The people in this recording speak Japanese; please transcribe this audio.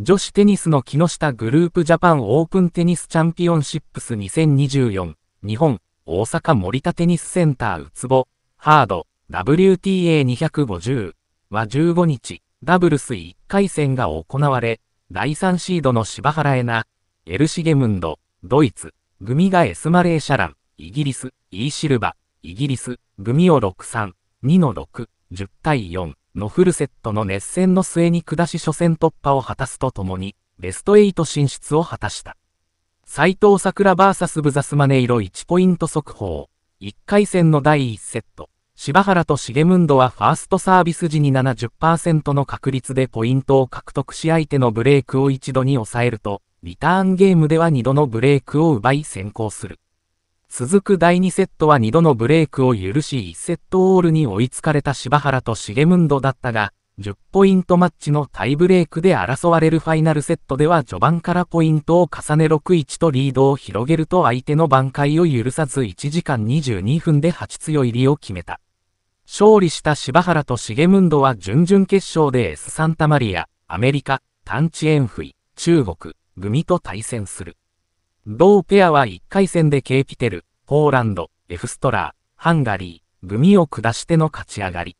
女子テニスの木下グループジャパンオープンテニスチャンピオンシップス2024日本大阪森田テニスセンターうつぼハード WTA250 は15日ダブルス1回戦が行われ第3シードの柴原エナエルシゲムンドドイツグミがエスマレーシャランイギリス E シルバイギリスグミを632の6 10対4のフルセットの熱戦の末に下し初戦突破を果たすとともに、ベスト8進出を果たした。斎藤桜 VS ブザスマネイロ1ポイント速報。1回戦の第1セット。柴原と重ムンドはファーストサービス時に70%の確率でポイントを獲得し相手のブレイクを一度に抑えると、リターンゲームでは2度のブレイクを奪い先行する。続く第2セットは2度のブレークを許し1セットオールに追いつかれた柴原と重ムンドだったが、10ポイントマッチのタイブレークで争われるファイナルセットでは序盤からポイントを重ね6-1とリードを広げると相手の挽回を許さず1時間22分で8強入りを決めた。勝利した柴原と重ムンドは準々決勝で S サンタマリア、アメリカ、タンチエンフイ、中国、グミと対戦する。同ペアは1回戦でケーピテル、ポーランド、エフストラー、ハンガリー、ミを下しての勝ち上がり。